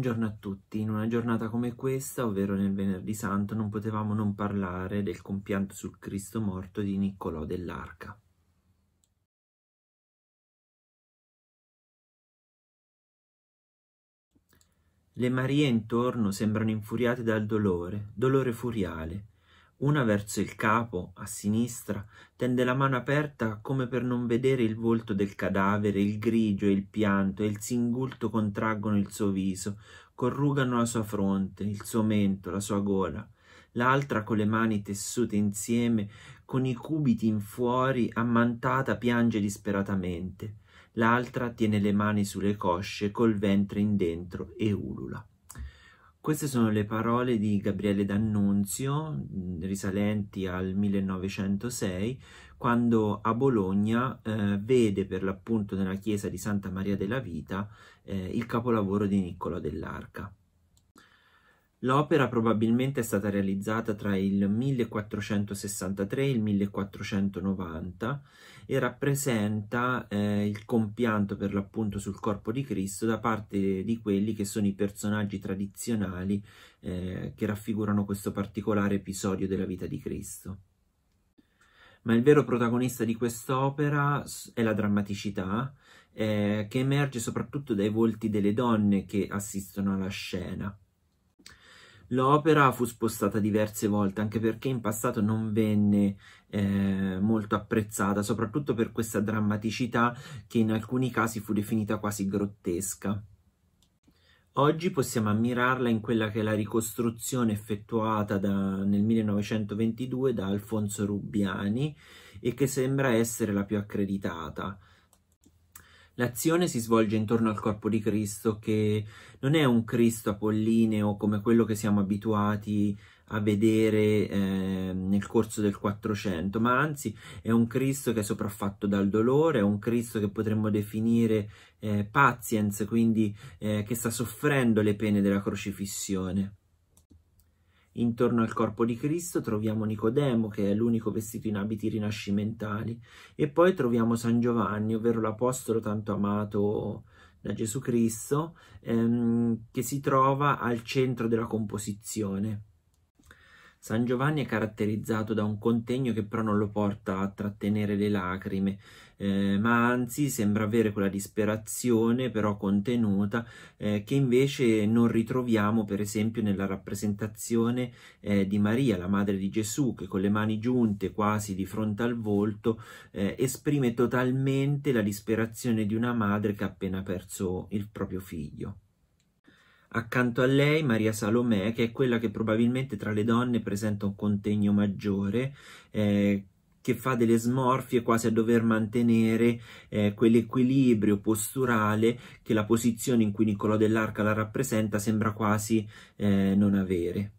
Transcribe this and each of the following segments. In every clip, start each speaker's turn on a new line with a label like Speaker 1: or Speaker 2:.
Speaker 1: Buongiorno a tutti, in una giornata come questa, ovvero nel venerdì santo, non potevamo non parlare del compianto sul Cristo morto di Niccolò dell'Arca. Le Marie intorno sembrano infuriate dal dolore, dolore furiale, una verso il capo, a sinistra, tende la mano aperta come per non vedere il volto del cadavere, il grigio e il pianto e il singulto contraggono il suo viso, corrugano la sua fronte, il suo mento, la sua gola. L'altra con le mani tessute insieme, con i cubiti in fuori, ammantata piange disperatamente. L'altra tiene le mani sulle cosce col ventre in dentro e ulula. Queste sono le parole di Gabriele D'Annunzio, risalenti al 1906, quando a Bologna eh, vede per l'appunto nella chiesa di Santa Maria della Vita eh, il capolavoro di Niccolò dell'Arca. L'opera probabilmente è stata realizzata tra il 1463 e il 1490 e rappresenta eh, il compianto per l'appunto sul corpo di Cristo da parte di quelli che sono i personaggi tradizionali eh, che raffigurano questo particolare episodio della vita di Cristo. Ma il vero protagonista di quest'opera è la drammaticità, eh, che emerge soprattutto dai volti delle donne che assistono alla scena. L'opera fu spostata diverse volte anche perché in passato non venne eh, molto apprezzata, soprattutto per questa drammaticità che in alcuni casi fu definita quasi grottesca. Oggi possiamo ammirarla in quella che è la ricostruzione effettuata da, nel 1922 da Alfonso Rubbiani e che sembra essere la più accreditata. L'azione si svolge intorno al corpo di Cristo, che non è un Cristo apollineo come quello che siamo abituati a vedere eh, nel corso del Quattrocento, ma anzi è un Cristo che è sopraffatto dal dolore, è un Cristo che potremmo definire eh, patience, quindi eh, che sta soffrendo le pene della crocifissione. Intorno al corpo di Cristo troviamo Nicodemo, che è l'unico vestito in abiti rinascimentali, e poi troviamo San Giovanni, ovvero l'apostolo tanto amato da Gesù Cristo, ehm, che si trova al centro della composizione. San Giovanni è caratterizzato da un contegno che però non lo porta a trattenere le lacrime, eh, ma anzi sembra avere quella disperazione però contenuta eh, che invece non ritroviamo per esempio nella rappresentazione eh, di Maria, la madre di Gesù, che con le mani giunte quasi di fronte al volto eh, esprime totalmente la disperazione di una madre che ha appena perso il proprio figlio. Accanto a lei Maria Salomè, che è quella che probabilmente tra le donne presenta un contegno maggiore, eh, che fa delle smorfie quasi a dover mantenere eh, quell'equilibrio posturale che la posizione in cui Niccolò dell'Arca la rappresenta sembra quasi eh, non avere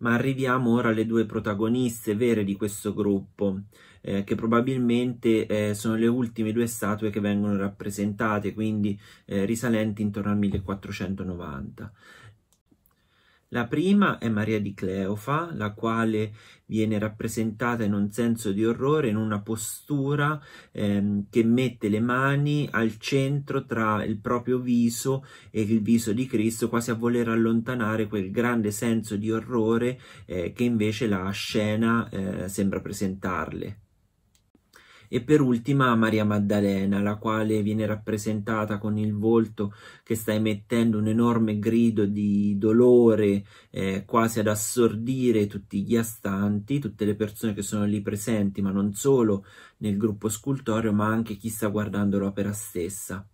Speaker 1: ma arriviamo ora alle due protagoniste vere di questo gruppo, eh, che probabilmente eh, sono le ultime due statue che vengono rappresentate, quindi eh, risalenti intorno al 1490. La prima è Maria di Cleofa, la quale viene rappresentata in un senso di orrore, in una postura ehm, che mette le mani al centro tra il proprio viso e il viso di Cristo, quasi a voler allontanare quel grande senso di orrore eh, che invece la scena eh, sembra presentarle e per ultima Maria Maddalena, la quale viene rappresentata con il volto che sta emettendo un enorme grido di dolore, eh, quasi ad assordire tutti gli astanti, tutte le persone che sono lì presenti, ma non solo nel gruppo scultoreo, ma anche chi sta guardando l'opera stessa.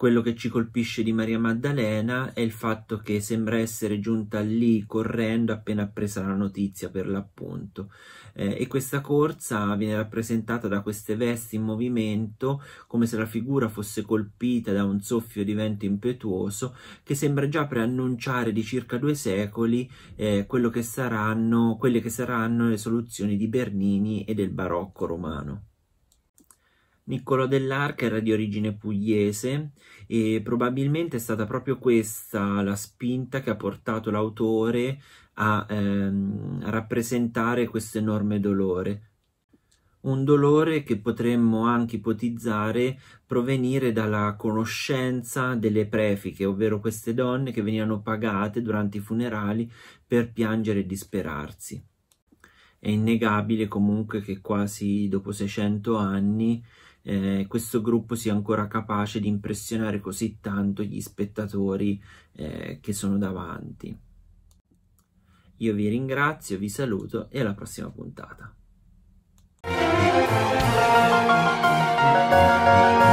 Speaker 1: Quello che ci colpisce di Maria Maddalena è il fatto che sembra essere giunta lì correndo appena appresa la notizia per l'appunto eh, e questa corsa viene rappresentata da queste vesti in movimento come se la figura fosse colpita da un soffio di vento impetuoso che sembra già preannunciare di circa due secoli eh, quello che saranno, quelle che saranno le soluzioni di Bernini e del barocco romano. Niccolò dell'Arca era di origine pugliese e probabilmente è stata proprio questa la spinta che ha portato l'autore a, ehm, a rappresentare questo enorme dolore. Un dolore che potremmo anche ipotizzare provenire dalla conoscenza delle prefiche, ovvero queste donne che venivano pagate durante i funerali per piangere e disperarsi. È innegabile comunque che quasi dopo 600 anni eh, questo gruppo sia ancora capace di impressionare così tanto gli spettatori eh, che sono davanti. Io vi ringrazio, vi saluto e alla prossima puntata.